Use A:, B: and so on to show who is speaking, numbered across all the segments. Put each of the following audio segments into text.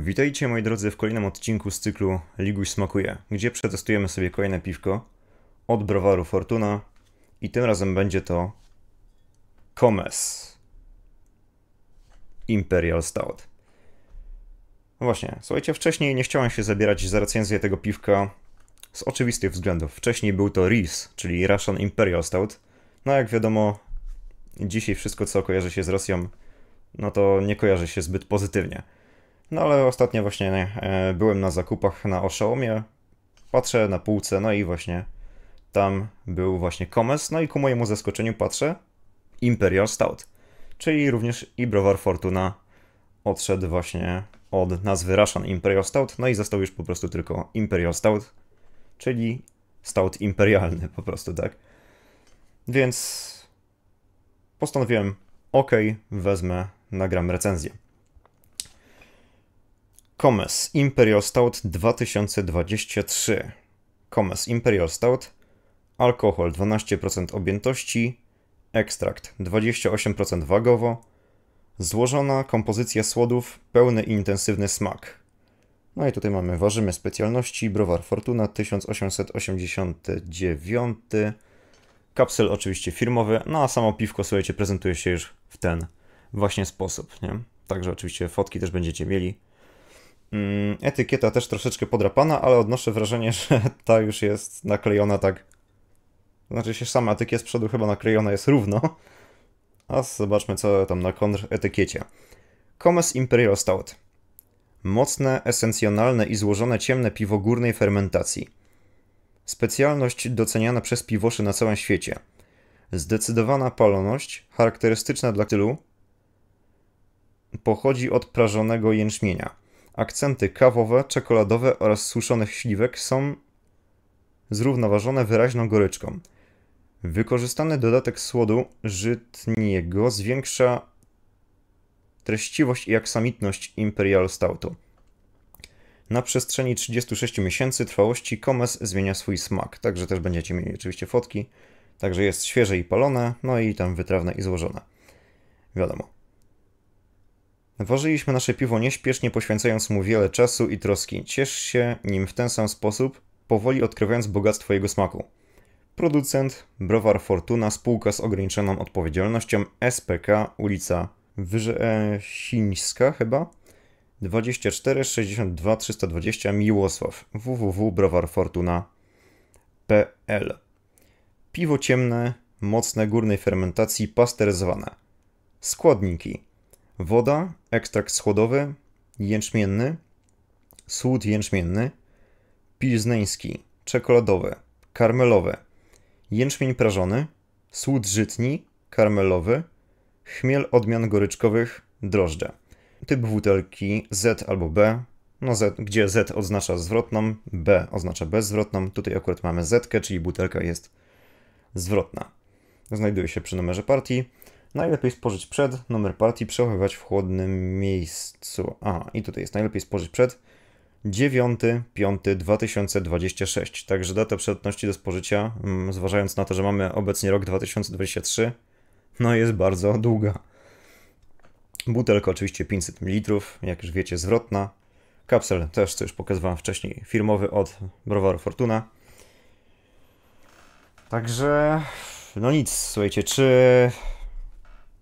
A: Witajcie moi drodzy w kolejnym odcinku z cyklu Liguś smakuje, gdzie przetestujemy sobie kolejne piwko od browaru Fortuna i tym razem będzie to Comes Imperial Stout. No właśnie, słuchajcie, wcześniej nie chciałem się zabierać za recenzję tego piwka z oczywistych względów. Wcześniej był to RIS, czyli Russian Imperial Stout. No jak wiadomo, dzisiaj wszystko co kojarzy się z Rosją, no to nie kojarzy się zbyt pozytywnie. No ale ostatnio właśnie e, byłem na zakupach na Oszołomie, patrzę na półce, no i właśnie tam był właśnie Comes, no i ku mojemu zaskoczeniu patrzę Imperial Stout, czyli również i browar Fortuna odszedł właśnie od nazwy Russian Imperial Stout, no i został już po prostu tylko Imperial Stout, czyli stout imperialny po prostu, tak? Więc postanowiłem, ok, wezmę, nagram recenzję. Comes Imperial Stout 2023. Comes Imperial Stout. Alkohol 12% objętości. Ekstrakt 28% wagowo. Złożona kompozycja słodów, pełny i intensywny smak. No i tutaj mamy ważymy specjalności, browar Fortuna 1889. Kapsel oczywiście firmowy, no a samo piwko, słuchajcie, prezentuje się już w ten właśnie sposób, nie? Także oczywiście fotki też będziecie mieli. Mm, etykieta też troszeczkę podrapana, ale odnoszę wrażenie, że ta już jest naklejona tak. Znaczy się sama etykieta z przodu chyba naklejona jest równo. A zobaczmy co tam na kontr etykiecie. Comes Imperial Stout. Mocne, esencjonalne i złożone ciemne piwo górnej fermentacji. Specjalność doceniana przez piwoszy na całym świecie. Zdecydowana paloność, charakterystyczna dla tylu, pochodzi od prażonego jęczmienia Akcenty kawowe, czekoladowe oraz suszonych śliwek są zrównoważone wyraźną goryczką. Wykorzystany dodatek słodu żytniego zwiększa treściwość i aksamitność Imperial Stoutu. Na przestrzeni 36 miesięcy trwałości komes zmienia swój smak, także też będziecie mieli oczywiście fotki. Także jest świeże i palone, no i tam wytrawne i złożone. Wiadomo. Ważyliśmy nasze piwo nieśpiesznie, poświęcając mu wiele czasu i troski. Ciesz się nim w ten sam sposób, powoli odkrywając bogactwo jego smaku. Producent, browar Fortuna, spółka z ograniczoną odpowiedzialnością, SPK, ulica Wyrzesińska chyba, 24 62 320 Miłosław, www.browarfortuna.pl Piwo ciemne, mocne górnej fermentacji, pasteryzowane. Składniki woda, ekstrakt schodowy, jęczmienny, słód jęczmienny, pilzneński, czekoladowy, karmelowy, jęczmień prażony, słód żytni, karmelowy, chmiel odmian goryczkowych, drożdże. Typ butelki Z albo B, no Z, gdzie Z oznacza zwrotną, B oznacza bezzwrotną. Tutaj akurat mamy Z, czyli butelka jest zwrotna. Znajduje się przy numerze partii. Najlepiej spożyć przed, numer partii przechowywać w chłodnym miejscu. A, i tutaj jest najlepiej spożyć przed 9.5.2026. Także data przydatności do spożycia, mm, zważając na to, że mamy obecnie rok 2023, no jest bardzo długa. Butelka oczywiście 500 ml, jak już wiecie, zwrotna. Kapsel też, co już pokazywałem wcześniej, firmowy od browaru Fortuna. Także, no nic, słuchajcie, czy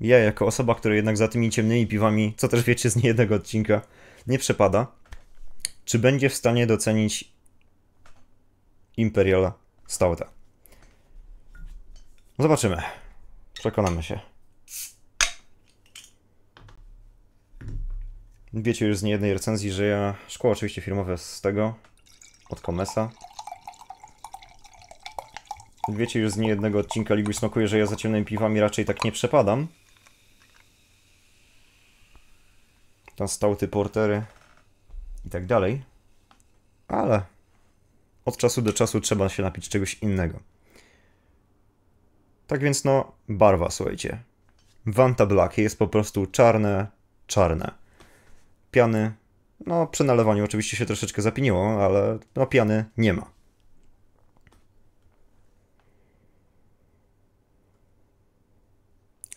A: ja jako osoba, która jednak za tymi ciemnymi piwami, co też wiecie z niejednego odcinka, nie przepada, czy będzie w stanie docenić Imperial Stouta. Zobaczymy. Przekonamy się. Wiecie już z niejednej recenzji, że ja szkło oczywiście firmowe z tego, od Komesa. Wiecie już z niejednego odcinka Liguj Smakuje, że ja za ciemnymi piwami raczej tak nie przepadam. Tam stałty portery i tak dalej. Ale od czasu do czasu trzeba się napić czegoś innego. Tak więc no, barwa, słuchajcie. Vanta Black jest po prostu czarne, czarne. Piany, no przy nalewaniu oczywiście się troszeczkę zapiniło, ale no piany nie ma.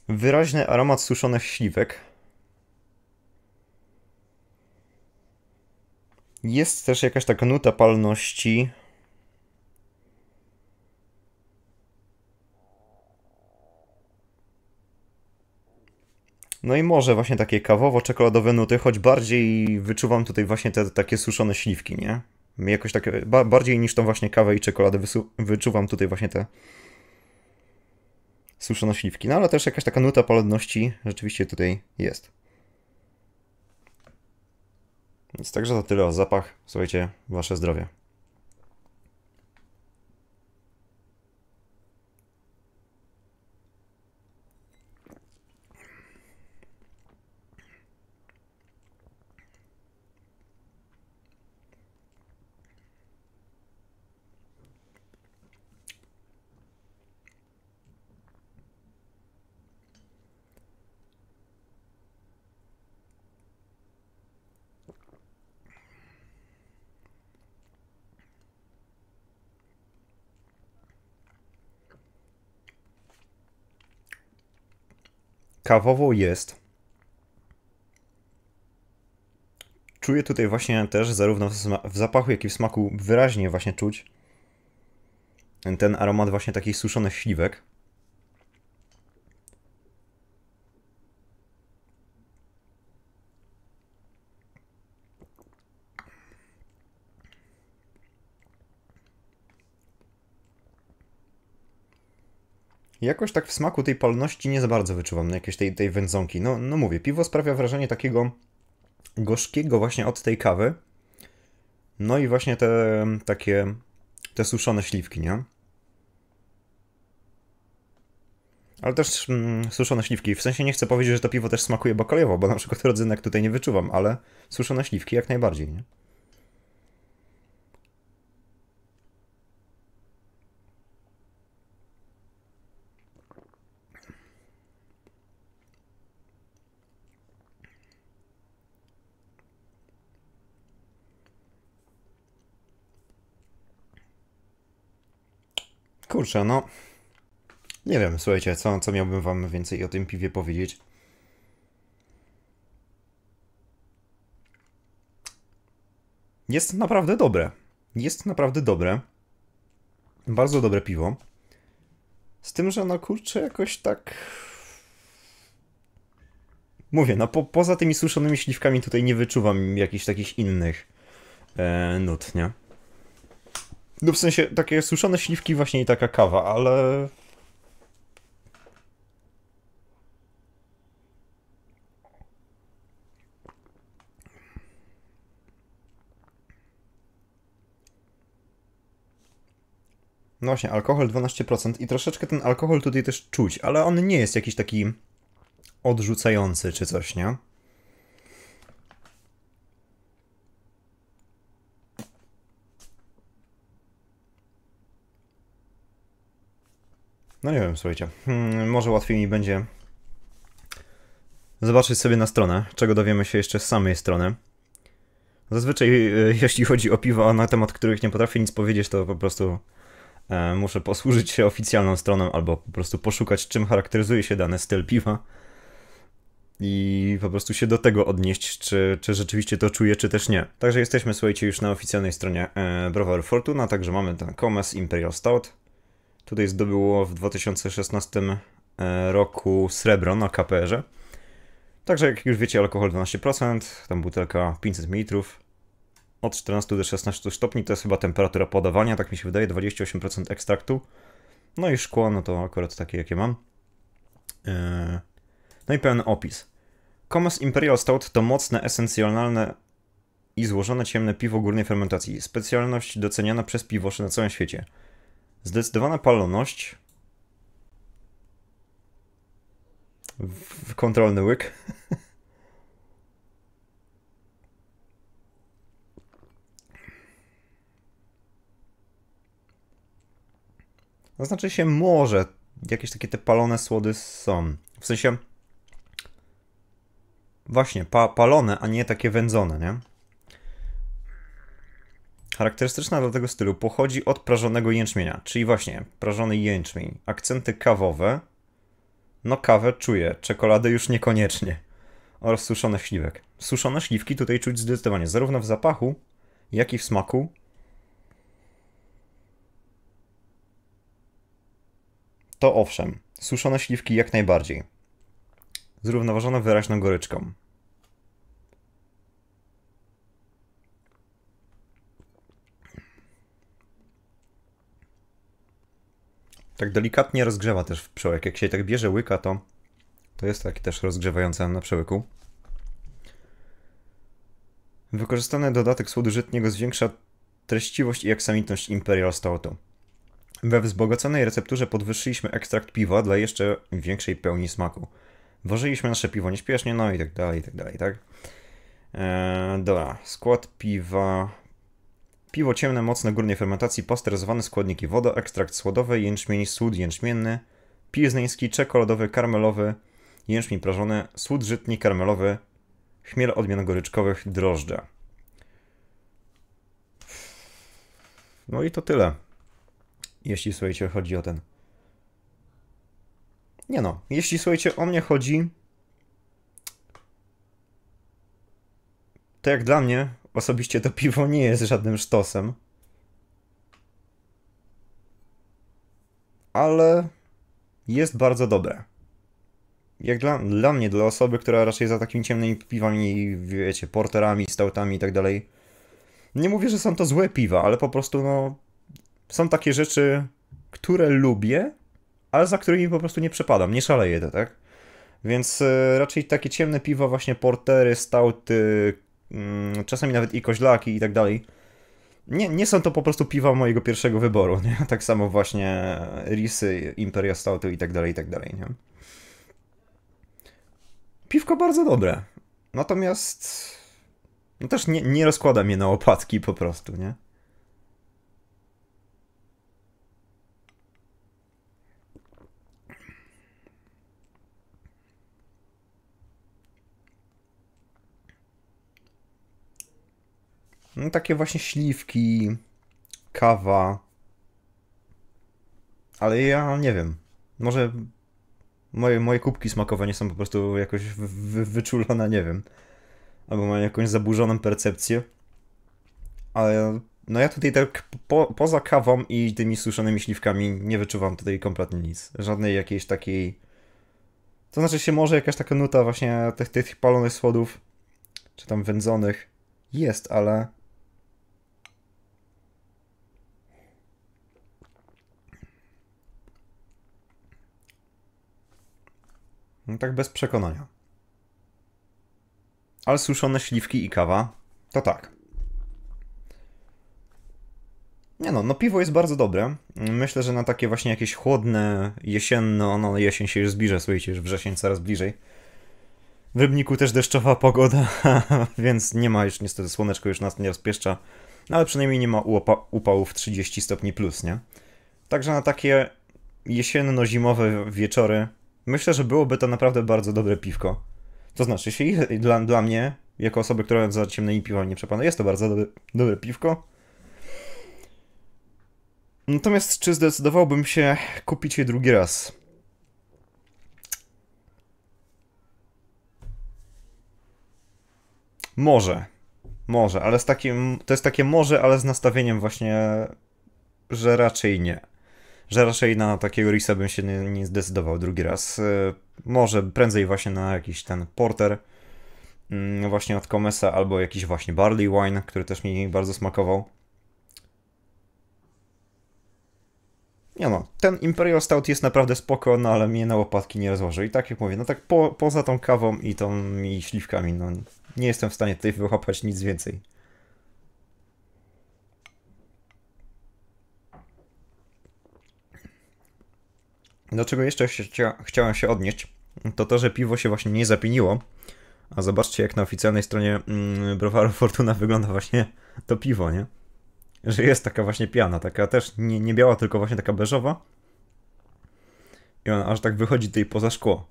A: Wyraźny aromat suszonych śliwek, Jest też jakaś taka nuta palności. No i może właśnie takie kawowo-czekoladowe nuty, choć bardziej wyczuwam tutaj właśnie te takie suszone śliwki, nie? Jakoś takie, ba bardziej niż tą właśnie kawę i czekoladę wyczuwam tutaj właśnie te suszone śliwki. No ale też jakaś taka nuta palności rzeczywiście tutaj jest. Więc także to tyle o zapach. Słuchajcie, wasze zdrowie. Kawowo jest. Czuję tutaj właśnie też, zarówno w, zapachu, jak i w smaku, wyraźnie właśnie czuć ten aromat właśnie takich suszonych śliwek. jakoś tak w smaku tej palności nie za bardzo wyczuwam no, jakiejś tej, tej wędzonki. No, no mówię, piwo sprawia wrażenie takiego gorzkiego właśnie od tej kawy. No i właśnie te takie te suszone śliwki, nie? Ale też mm, suszone śliwki. W sensie nie chcę powiedzieć, że to piwo też smakuje bakaliowo, bo na przykład rodzynek tutaj nie wyczuwam, ale suszone śliwki jak najbardziej, nie? Kurczę, no... Nie wiem, słuchajcie, co, co miałbym wam więcej o tym piwie powiedzieć. Jest naprawdę dobre. Jest naprawdę dobre. Bardzo dobre piwo. Z tym, że no kurczę, jakoś tak... Mówię, no po, poza tymi suszonymi śliwkami tutaj nie wyczuwam jakichś takich innych e, nut, nie? No w sensie takie suszone śliwki właśnie i taka kawa, ale... No właśnie, alkohol 12% i troszeczkę ten alkohol tutaj też czuć, ale on nie jest jakiś taki odrzucający czy coś, nie? No nie wiem, słuchajcie. Hmm, może łatwiej mi będzie zobaczyć sobie na stronę, czego dowiemy się jeszcze z samej strony. Zazwyczaj, e, jeśli chodzi o piwa, na temat których nie potrafię nic powiedzieć, to po prostu e, muszę posłużyć się oficjalną stroną albo po prostu poszukać, czym charakteryzuje się dany styl piwa i po prostu się do tego odnieść, czy, czy rzeczywiście to czuję, czy też nie. Także jesteśmy, słuchajcie, już na oficjalnej stronie e, Fortuna, także mamy ten Comes Imperial Stout, Tutaj zdobyło w 2016 e, roku srebro na KPR-ze. Także jak już wiecie, alkohol 12%, tam butelka 500 ml. Od 14 do 16 stopni to jest chyba temperatura podawania, tak mi się wydaje, 28% ekstraktu. No i szkło, no to akurat takie jakie mam. E, no i pełen opis. Commerce Imperial Stout to mocne, esencjonalne i złożone ciemne piwo górnej fermentacji. Specjalność doceniana przez piwoszy na całym świecie. Zdecydowana paloność. W kontrolny łyk. No znaczy się może. Jakieś takie te palone słody są. W sensie... Właśnie, pa palone, a nie takie wędzone, nie? Charakterystyczna dla tego stylu pochodzi od prażonego jęczmienia, czyli właśnie prażony jęczmień, akcenty kawowe. No kawę czuję, czekoladę już niekoniecznie. Oraz suszone śliwek. Suszone śliwki tutaj czuć zdecydowanie zarówno w zapachu, jak i w smaku. To owszem, suszone śliwki jak najbardziej. Zrównoważone wyraźną goryczką. tak delikatnie rozgrzewa też w przełek. Jak się tak bierze łyka, to, to jest taki też rozgrzewający na przełyku. Wykorzystany dodatek słodyżytniego zwiększa treściwość i aksamitność Imperial Stoutu. We wzbogaconej recepturze podwyższyliśmy ekstrakt piwa dla jeszcze większej pełni smaku. Włożyliśmy nasze piwo nieśpiesznie, no i tak dalej, i tak dalej, tak? Eee, dobra, skład piwa Piwo ciemne, mocne górnej fermentacji, pasteryzowane składniki woda, ekstrakt słodowy, jęczmień, słód jęczmienny, pilzneński, czekoladowy, karmelowy, jęczmień prażony, słód żytni, karmelowy, chmiel odmian goryczkowych, drożdże. No i to tyle. Jeśli słuchajcie, chodzi o ten. Nie no, jeśli słuchajcie, o mnie chodzi. To jak dla mnie, osobiście to piwo nie jest żadnym sztosem. Ale jest bardzo dobre. Jak dla, dla mnie, dla osoby, która raczej za takimi ciemnymi piwami, wiecie, porterami, stautami i tak dalej. Nie mówię, że są to złe piwa, ale po prostu no. Są takie rzeczy, które lubię, ale za którymi po prostu nie przepadam, nie szaleję to, tak? Więc y, raczej takie ciemne piwa, właśnie portery, stauty, Mm, czasami nawet i koźlaki i tak dalej. Nie, nie są to po prostu piwa mojego pierwszego wyboru, nie? Tak samo właśnie Risy, Imperia Stoutu i tak dalej, i tak dalej, nie? Piwko bardzo dobre. Natomiast no też nie, nie rozkłada mnie na opadki po prostu, nie? No, takie właśnie śliwki, kawa. Ale ja nie wiem. Może moje, moje kubki smakowe nie są po prostu jakoś wy, wyczulone, nie wiem. Albo mają jakąś zaburzoną percepcję. Ale no ja tutaj tak po, poza kawą i tymi suszonymi śliwkami nie wyczuwam tutaj kompletnie nic. Żadnej jakiejś takiej... To znaczy się może jakaś taka nuta właśnie tych, tych palonych słodów, czy tam wędzonych jest, ale No tak bez przekonania. Ale suszone śliwki i kawa, to tak. Nie no, no piwo jest bardzo dobre. Myślę, że na takie właśnie jakieś chłodne, jesienne, no, no jesień się już zbliża, słuchajcie, już wrzesień coraz bliżej. W Rybniku też deszczowa pogoda, więc nie ma już niestety, słoneczko już nas nie rozpieszcza, no ale przynajmniej nie ma upa upałów 30 stopni plus, nie? Także na takie jesienno-zimowe wieczory Myślę, że byłoby to naprawdę bardzo dobre piwko. To znaczy, jeśli dla, dla mnie, jako osoby, która za ciemnymi piwami nie przepada, jest to bardzo dobre piwko. Natomiast czy zdecydowałbym się kupić je drugi raz? Może. Może, ale z takim, to jest takie może, ale z nastawieniem właśnie, że raczej nie że raczej na takiego Risa bym się nie, nie zdecydował drugi raz. E, może prędzej właśnie na jakiś ten Porter mm, właśnie od Comesa albo jakiś właśnie Barley Wine, który też mi bardzo smakował. Nie no, ten Imperial Stout jest naprawdę spoko, no ale mnie na łopatki nie rozłoży. I tak jak mówię, no tak po, poza tą kawą i tą i śliwkami, no nie jestem w stanie tutaj wyłapać nic więcej. Do czego jeszcze chciałem się odnieść, to to, że piwo się właśnie nie zapieniło. A zobaczcie, jak na oficjalnej stronie mm, browaru Fortuna wygląda właśnie to piwo, nie? Że jest taka właśnie piana, taka też nie, nie biała, tylko właśnie taka beżowa. I ona aż tak wychodzi tutaj poza szkło.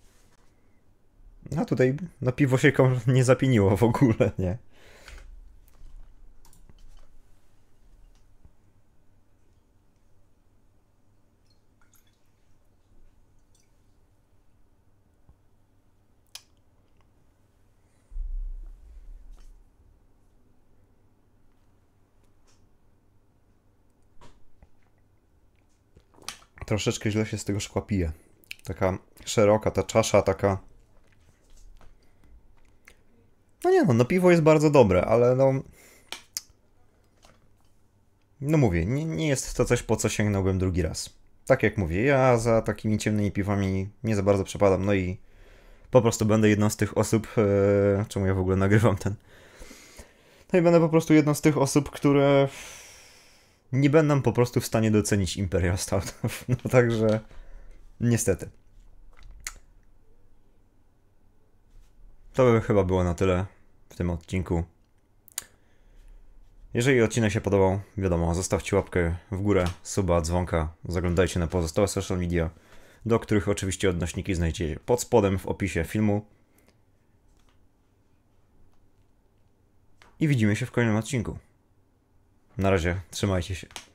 A: No tutaj na no piwo się nie zapieniło w ogóle, nie? troszeczkę źle się z tego szkła pije. Taka szeroka ta czasza, taka... No nie no, no piwo jest bardzo dobre, ale no... No mówię, nie, nie jest to coś, po co sięgnąłbym drugi raz. Tak jak mówię, ja za takimi ciemnymi piwami nie za bardzo przepadam, no i po prostu będę jedną z tych osób, yy, czemu ja w ogóle nagrywam ten... No i będę po prostu jedną z tych osób, które nie będę po prostu w stanie docenić Imperial Startów. No także niestety. To by chyba było na tyle w tym odcinku. Jeżeli odcinek się podobał, wiadomo, zostawcie łapkę w górę, suba, dzwonka, zaglądajcie na pozostałe social media, do których oczywiście odnośniki znajdziecie pod spodem w opisie filmu. I widzimy się w kolejnym odcinku. Na razie, trzymajcie się.